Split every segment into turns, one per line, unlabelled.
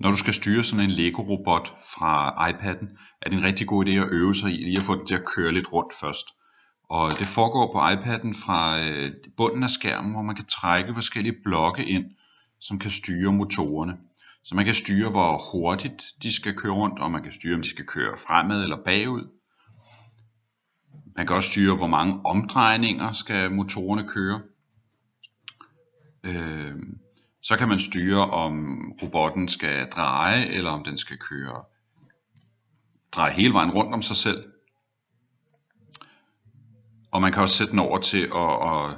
når du skal styre sådan en Lego-robot fra iPad'en, er det en rigtig god idé at øve sig i lige at få den til at køre lidt rundt først. Og det foregår på iPad'en fra øh, bunden af skærmen, hvor man kan trække forskellige blokke ind, som kan styre motorerne. Så man kan styre, hvor hurtigt de skal køre rundt, og man kan styre, om de skal køre fremad eller bagud. Man kan også styre, hvor mange omdrejninger skal motorerne køre. Øh, så kan man styre, om robotten skal dreje, eller om den skal køre dreje hele vejen rundt om sig selv. Og man kan også sætte den over til, at, at,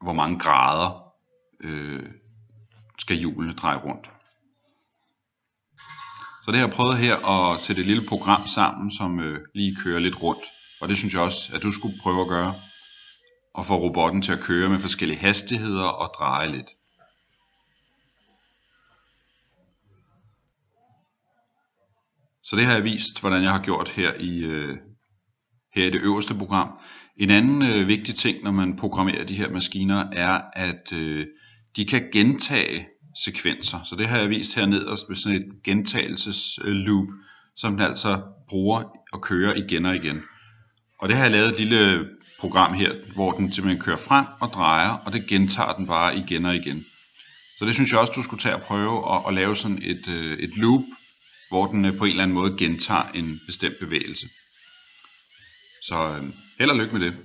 hvor mange grader øh, skal hjulene dreje rundt. Så det har jeg prøvet her at sætte et lille program sammen, som øh, lige kører lidt rundt. Og det synes jeg også, at du skulle prøve at gøre. Og få robotten til at køre med forskellige hastigheder og dreje lidt. Så det har jeg vist, hvordan jeg har gjort her i, øh, her i det øverste program. En anden øh, vigtig ting, når man programmerer de her maskiner, er, at øh, de kan gentage sekvenser. Så det har jeg vist her nederst med sådan et gentagelsesloop, som den altså bruger og kører igen og igen. Og det har jeg lavet et lille program her, hvor den simpelthen kører frem og drejer, og det gentager den bare igen og igen. Så det synes jeg også, du skulle tage og prøve at, at lave sådan et, øh, et loop, hvor den øh, på en eller anden måde gentager en bestemt bevægelse. Så øh, held og lykke med det.